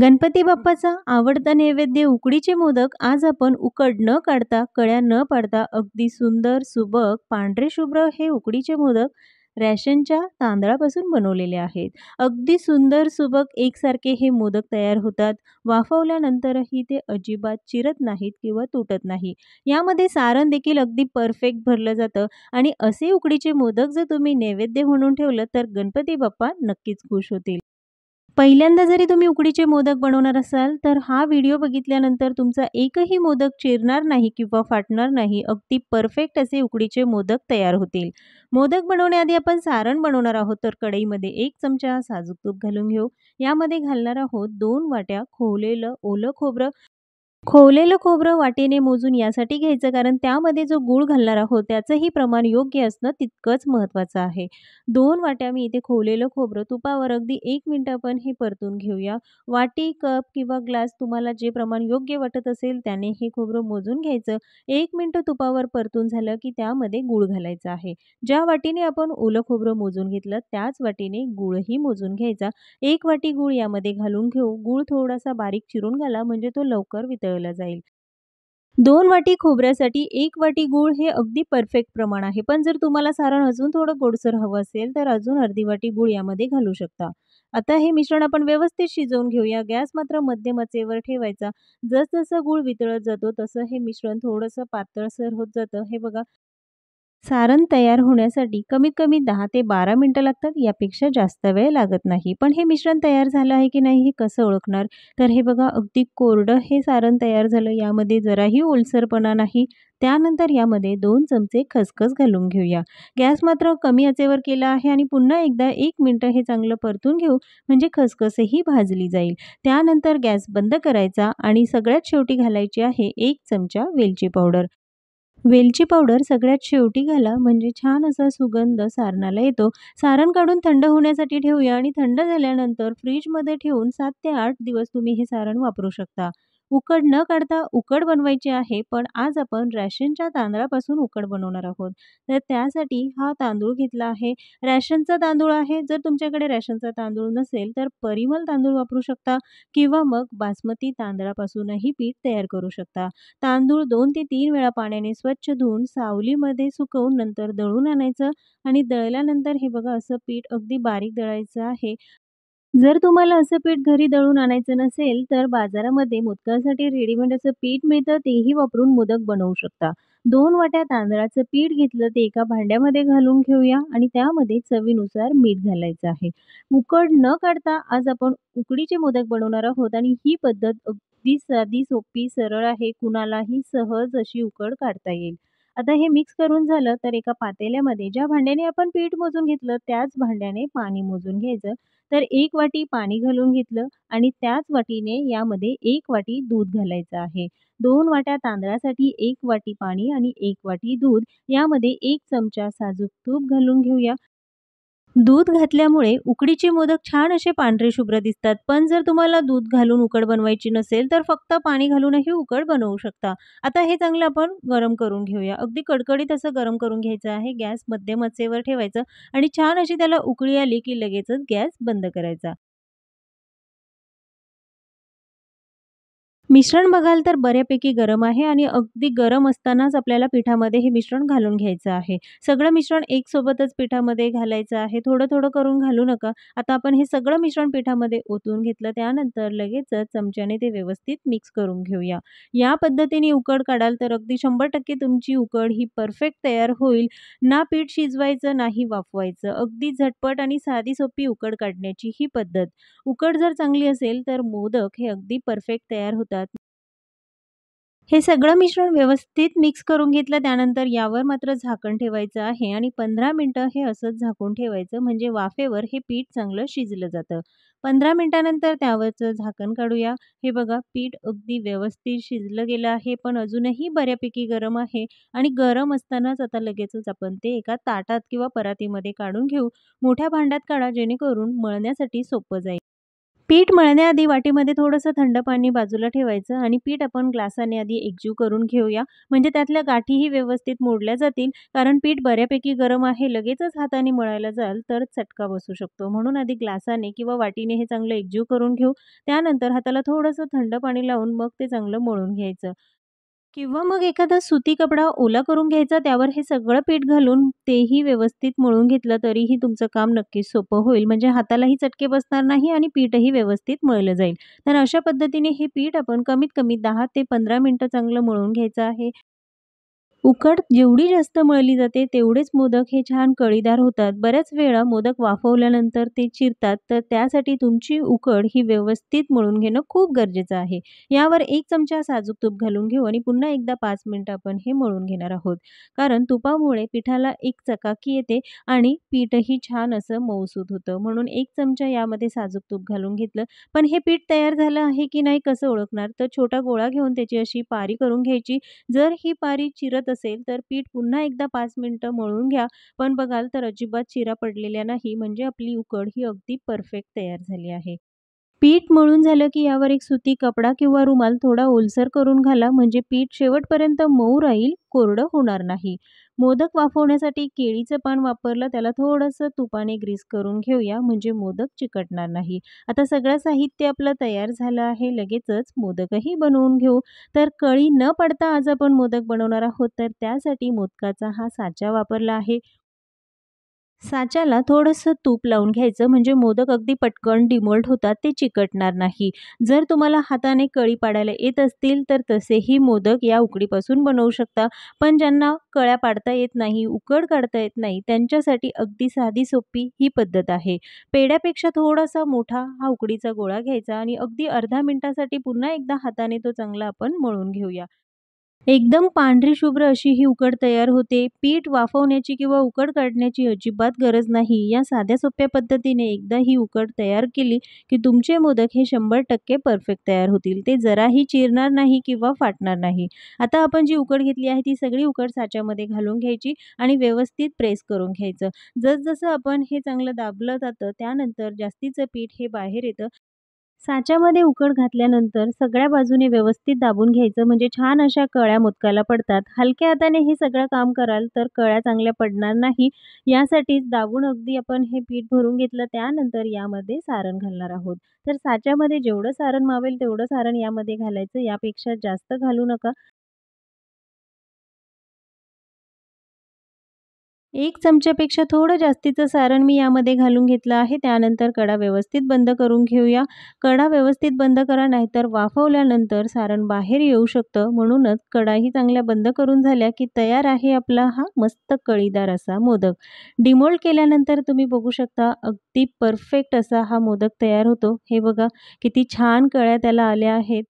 गणपती बाप्पाचा आवडता नैवेद्य उकडीचे मोदक आज आपण उकड न काढता कळ्या न पाडता अगदी सुंदर सुबक पांढरे शुभ्र हे उकडीचे मोदक रॅशनच्या तांदळापासून बनवलेले आहेत अगदी सुंदर सुबक एकसारखे हे मोदक तयार होतात वाफवल्यानंतरही ते अजिबात चिरत नाहीत किंवा तुटत नाही यामध्ये सारण देखील अगदी परफेक्ट भरलं जातं आणि असे उकडीचे मोदक जर तुम्ही नैवेद्य म्हणून ठेवलं तर गणपती बाप्पा नक्कीच खुश होतील पहिल्यांदा जरी तुम्ही उकडीचे मोदक बनवणार असाल तर हा व्हिडिओ बघितल्यानंतर तुमचा एकही मोदक चिरणार नाही किंवा फाटणार नाही अगदी परफेक्ट असे उकडीचे मोदक तयार होतील मोदक बनवण्याआधी आपण सारण बनवणार आहोत तर कढईमध्ये एक चमचा साजूक तूप घालून घेऊ यामध्ये घालणार आहोत दोन वाट्या खोवलेलं ओलं खोबरं खोवलेलं खोबरं वाटीने मोजून यासाठी घ्यायचं कारण त्यामध्ये जो गूळ घालणार आहोत त्याचंही प्रमाण योग्य असणं तितकंच महत्त्वाचं आहे दोन वाट्या मी इथे खोवलेलं खोबरं तुपावर अगदी एक मिनटं आपण हे परतून घेऊया वाटी कप किंवा ग्लास तुम्हाला जे प्रमाण योग्य वाटत असेल त्याने हे खोबरं मोजून घ्यायचं एक मिनटं तुपावर परतून झालं की त्यामध्ये गूळ घालायचं आहे ज्या वाटीने आपण ओलं खोबरं मोजून घेतलं त्याच वाटीने गूळही मोजून घ्यायचा एक वाटी गूळ यामध्ये घालून घेऊ गूळ थोडासा बारीक चिरून घाला म्हणजे तो लवकर वितळ जाईल दोन वाटी खोबऱ्यासाठी एक वाटी गूळ हे अगदी परफेक्ट प्रमाण आहे पण जर तुम्हाला सारण अजून थोडं गोडसर हवं असेल तर अजून अर्धी वाटी गूळ यामध्ये घालू शकता आता हे मिश्रण आपण व्यवस्थित शिजवून घेऊया गॅस मात्र मध्यमचेवर ठेवायचा जसजसं गूळ वितळत जातो तसं हे मिश्रण थोडंसं पातळसर होत जातं हे बघा सारण तयार होण्यासाठी कमीत कमी दहा ते बारा मिनटं लागतात यापेक्षा जास्त वेळ लागत नाही पण हे मिश्रण तयार झालं आहे की नाही हे कसं ओळखणार तर हे बघा अगदी कोरडं हे सारण तयार झालं यामध्ये जराही ओलसरपणा नाही त्यानंतर यामध्ये दोन चमचे खसखस घालून घेऊया गॅस मात्र कमी आचेवर केला आहे आणि पुन्हा एकदा एक मिनटं हे चांगलं परतून घेऊ म्हणजे खसखसही भाजली जाईल त्यानंतर गॅस बंद करायचा आणि सगळ्यात शेवटी घालायची आहे एक चमचा वेलची पावडर वेलची पावडर सगळ्यात शेवटी घाला म्हणजे छान असा सुगंध सारणाला येतो सारण काढून थंड होण्यासाठी ठेवूया आणि थंड झाल्यानंतर फ्रीजमध्ये ठेवून सात ते आठ दिवस तुम्ही हे सारण वापरू शकता उकड न काढता उकड बनवायची आहे पण आज आपण रॅशनच्या तांदळापासून उकड बनवणार आहोत तर त्यासाठी हा तांदूळ घेतला आहे रॅशनचा तांदूळ आहे जर तुमच्याकडे रॅशनचा तांदूळ नसेल तर परिमल तांदूळ वापरू शकता किंवा मग बासमती तांदळापासूनही पीठ तयार करू शकता तांदूळ दोन ते तीन वेळा पाण्याने स्वच्छ धुवून सावलीमध्ये सुकवून नंतर दळून आणायचं आणि दळल्यानंतर हे बघा असं पीठ अगदी बारीक दळायचं आहे जर तुम्हाला असं पीठ घरी दळून आणायचं नसेल तर बाजारामध्ये मोदकासाठी रेडीमेड असं पीठ मिळतं तेही वापरून मोदक बनवू शकता दोन वाट्या तांदळाचं पीठ घेतलं ते एका भांड्यामध्ये घालून घेऊया आणि त्यामध्ये चवीनुसार मीठ घालायचं आहे उकड न काढता आज आपण उकडीचे मोदक बनवणार आहोत आणि ही पद्धत अगदी साधी सोपी सरळ आहे कुणालाही सहज अशी उकड काढता येईल आता हे मिक्स करून झालं तर एका पातेल्यामध्ये ज्या भांड्याने आपण पीठ मोजून घेतलं त्याच भांड्याने पाणी मोजून घ्यायचं तर एक वाटी पाणी घालून घेतलं आणि त्याच वाटीने यामध्ये एक वाटी दूध घालायचं आहे दोन वाट्या तांदळासाठी एक वाटी पाणी आणि एक वाटी दूध यामध्ये एक चमचा साजूक तूप घालून घेऊया दूध घातल्यामुळे उकडीचे मोदक छान असे पांढरे शुभ्र दिसतात पण जर तुम्हाला दूध घालून उकड बनवायची नसेल तर फक्त पाणी घालूनही उकड बनवू शकता आता हे चांगलं आपण गरम करून घेऊया अगदी कडकडीत असं गरम करून घ्यायचं आहे गॅस मध्यम असेवर ठेवायचं आणि छान अशी त्याला उकळी आली की लगेचच गॅस बंद करायचा मिश्रण बघाल तर बऱ्यापैकी गरम आहे आणि अगदी गरम असतानाच आपल्याला पिठामध्ये हे मिश्रण घालून घ्यायचं आहे सगळं मिश्रण एकसोबतच पिठामध्ये घालायचं आहे थोडं थोडं करून घालू नका आता आपण हे सगळं मिश्रण पिठामध्ये ओतून घेतलं त्यानंतर लगेचच चमच्याने ते व्यवस्थित मिक्स करून घेऊया या पद्धतीने उकड काढाल तर अगदी शंभर टक्के तुमची उकड ही परफेक्ट तयार होईल ना पीठ शिजवायचं नाही वाफवायचं अगदी झटपट आणि साधी सोपी उकड काढण्याची ही पद्धत उकड जर चांगली असेल तर मोदक हे अगदी परफेक्ट तयार होतात हे सगळं मिश्रण व्यवस्थित मिक्स करून घेतलं त्यानंतर यावर मात्र झाकण ठेवायचं आहे आणि पंधरा मिनटं हे असंच झाकून ठेवायचं म्हणजे वाफेवर हे पीठ चांगलं शिजलं जातं पंधरा मिनटानंतर त्यावरचं झाकण काढूया हे बघा पीठ अगदी व्यवस्थित शिजलं गेलं आहे पण अजूनही बऱ्यापैकी गरम आहे आणि गरम असतानाच आता लगेचच आपण ते एका ताटात किंवा परातीमध्ये काढून घेऊ मोठ्या भांड्यात काढा जेणेकरून मळण्यासाठी सोपं जाईल पीठ मळण्याआधी वाटीमध्ये थोडंसं थंड पाणी बाजूला ठेवायचं आणि पीठ आपण ग्लासाने आधी एकजीव करून घेऊया म्हणजे त्यातल्या गाठीही व्यवस्थित मोडल्या जातील कारण पीठ बऱ्यापैकी गरम आहे लगेचच हाताने मळायला जाल तर चटका बसू शकतो म्हणून आधी ग्लासाने किंवा वाटीने हे चांगलं एकजीव करून घेऊ त्यानंतर हाताला थोडंसं थंड पाणी लावून मग ते चांगलं मळून घ्यायचं किंवा मग एखादा सुती कपडा ओला करून घ्यायचा त्यावर हे सगळं पीठ घालून तेही व्यवस्थित मळून घेतलं तरीही तुमचं काम नक्कीच सोपं होईल म्हणजे हातालाही चटके बसणार नाही आणि पीठही व्यवस्थित मळलं जाईल तर अशा पद्धतीने हे पीठ आपण कमीत कमी दहा ते पंधरा मिनटं चांगलं मळून घ्यायचं आहे उकड जेवढी जास्त मळली जाते तेवढेच मोदक हे छान कळीदार होतात बऱ्याच वेळा मोदक वाफवल्यानंतर ते चिरतात तर त्यासाठी तुमची उकड ही व्यवस्थित मळून घेणं खूप गरजेचं आहे यावर एक चमचा साजूक तूप घालून घेऊ आणि पुन्हा एकदा पाच मिनटं आपण हे मळून घेणार आहोत कारण तुपामुळे पिठाला एक चकाकी येते आणि पीठही छान असं मऊसूत होतं म्हणून एक चमचा यामध्ये साजूक तूप घालून घेतलं पण हे पीठ तयार झालं आहे की नाही कसं ओळखणार तर छोटा गोळा घेऊन त्याची अशी पारी करून घ्यायची जर ही पारी चिरत असेल तर पीठ पुन्हा एकदा पाच मिनटं मळून घ्या पण बघाल तर अजिबात चिरा पडलेल्या नाही म्हणजे आपली उकड ही अगदी परफेक्ट तयार झाली आहे पीठ मळून झालं की यावर एक सुती कपडा किंवा रुमाल थोडा ओलसर करून घाला म्हणजे पीठ शेवटपर्यंत मऊ राहील कोरडं होणार नाही मोदक वाफवण्यासाठी केळीचं पान वापरलं त्याला थोडंसं तुपाने ग्रीस करून घेऊया म्हणजे मोदक चिकटणार नाही आता सगळं साहित्य आपलं तयार झालं आहे लगेचच मोदकही बनवून घेऊ तर कळी न पडता आज आपण मोदक बनवणार आहोत तर त्यासाठी मोदकाचा हा साचा वापरला आहे साच्याला थोडंसं तूप लावून घ्यायचं म्हणजे मोदक अगदी पटकन डिमोल्ट होतात ते चिकटणार नाही जर तुम्हाला हाताने कळी पाडायला येत असतील तर तसेही मोदक या उकडीपासून बनवू शकता पण ज्यांना कळ्या पाडता येत नाही उकड काढता येत नाही त्यांच्यासाठी अगदी साधी सोपी ही पद्धत आहे पेड्यापेक्षा थोडासा मोठा हा उकडीचा गोळा घ्यायचा आणि अगदी अर्धा मिनटासाठी पुन्हा एकदा हाताने तो चांगला आपण मळून घेऊया एकदम पांढरी शुभ्र अशी ही उकड तयार होते पीठ वाफवण्याची किंवा उकड काढण्याची अजिबात गरज नाही या साध्या सोप्या पद्धतीने एकदा ही उकड तयार केली की तुमचे मोदक हे शंभर टक्के परफेक्ट तयार होतील ते जराही चिरणार नाही किंवा फाटणार नाही आता आपण जी उकड घेतली आहे ती सगळी उकड साच्यामध्ये घालून घ्यायची आणि व्यवस्थित प्रेस करून घ्यायचं जसजसं आपण हे चांगलं दाबलं जातं त्यानंतर जास्तीचं पीठ हे बाहेर येतं साच्यामध्ये उकड घातल्यानंतर सगळ्या बाजूने व्यवस्थित दाबून घ्यायचं म्हणजे छान अशा कळ्या मोदकाला पडतात हलक्या हाताने हे सगळं काम कराल तर कळ्या चांगल्या पडणार नाही यासाठीच दाबून अगदी आपण हे पीठ भरून घेतलं त्यानंतर यामध्ये सारण घालणार आहोत तर साच्यामध्ये जेवढं सारण मावेल तेवढं सारण यामध्ये घालायचं यापेक्षा जास्त घालू नका एक चमच्यापेक्षा थोडं जास्तीचं सारण मी यामध्ये घालून घेतलं आहे त्यानंतर कडा व्यवस्थित बंद करून घेऊया कडा व्यवस्थित बंद करा नाहीतर वाफवल्यानंतर सारण बाहेर येऊ शकतं म्हणूनच कडाही चांगल्या बंद करून झाल्या की तयार आहे आपला हा मस्त कळीदार असा मोदक डिमोल्ड केल्यानंतर तुम्ही बघू शकता अगदी परफेक्ट असा हा मोदक तयार होतो हे बघा किती छान कळ्या त्याला आल्या आहेत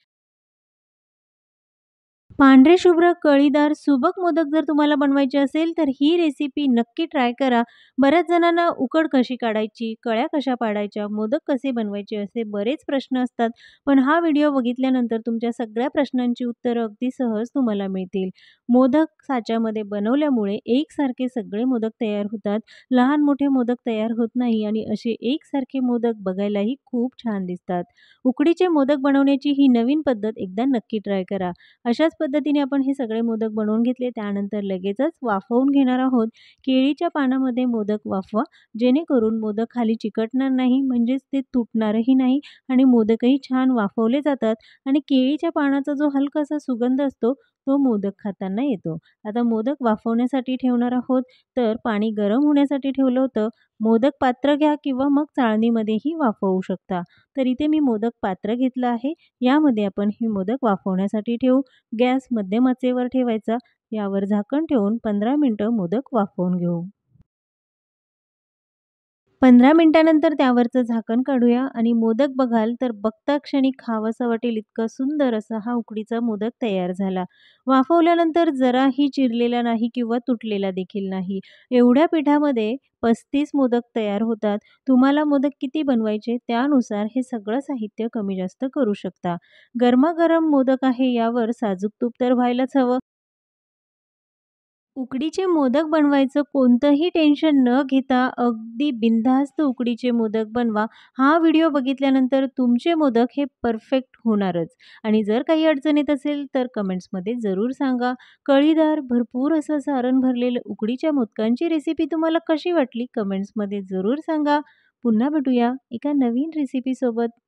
पांढरे शुभ्र कळीदार सुबक मोदक जर तुम्हाला बनवायचे असेल तर ही रेसिपी नक्की ट्राय करा बऱ्याच जणांना उकड कशी काढायची कळ्या कशा पाडायच्या मोदक कसे बनवायचे असे बरेच प्रश्न असतात पण हा व्हिडिओ बघितल्यानंतर तुमच्या सगळ्या प्रश्नांची उत्तरं अगदी सहज तुम्हाला मिळतील मोदक साच्यामध्ये बनवल्यामुळे एकसारखे सगळे मोदक तयार होतात लहान मोठे मोदक तयार होत नाही आणि असे एकसारखे मोदक बघायलाही खूप छान दिसतात उकडीचे मोदक बनवण्याची ही नवीन पद्धत एकदा नक्की ट्राय करा अशाच पद्धतीने आपण हे सगळे मोदक बनवून घेतले त्यानंतर लगेचच वाफवून घेणार आहोत केळीच्या पानामध्ये मोदक वाफवा जेणेकरून मोदक खाली चिकटणार नाही म्हणजेच ते तुटणारही नाही आणि मोदकही छान वाफवले जातात आणि केळीच्या पानाचा जो हलकासा सुगंध असतो तो मोदक खाताना येतो आता मोदक वाफवण्यासाठी ठेवणार आहोत तर पाणी गरम होण्यासाठी ठेवलं होतं मोदक पात्र घ्या किंवा मग चाळणीमध्येही वाफवू शकता तर इथे मी मोदक पात्र घेतलं आहे यामध्ये आपण हे मोदक वाफवण्यासाठी ठेवू गॅस मध्यमाचेवर ठेवायचा यावर झाकण ठेवून पंधरा मिनटं मोदक वाफवून घेऊ पंधरा मिनिटानंतर त्यावरचं झाकण काढूया आणि मोदक बघाल तर बघता क्षणी खावंसं वाटेल इतका सुंदर असा हा उकडीचा मोदक तयार झाला वाफवल्यानंतर जराही चिरलेला नाही किंवा तुटलेला देखील नाही एवढ्या पिठामध्ये पस्तीस मोदक तयार होतात तुम्हाला मोदक किती बनवायचे त्यानुसार हे सगळं साहित्य कमी जास्त करू शकता गरमागरम मोदक आहे यावर साजूक तूप तर व्हायलाच हवं उकडीचे मोदक बनवायचं कोणतंही टेन्शन न घेता अगदी बिनधास्त उकडीचे मोदक बनवा हा व्हिडिओ बघितल्यानंतर तुमचे मोदक हे परफेक्ट होणारच आणि जर काही अडचण येत असेल तर कमेंट्समध्ये जरूर सांगा कळीदार भरपूर असं सारण भरलेलं उकडीच्या मोदकांची रेसिपी तुम्हाला कशी वाटली कमेंट्समध्ये जरूर सांगा पुन्हा भेटूया एका नवीन रेसिपीसोबत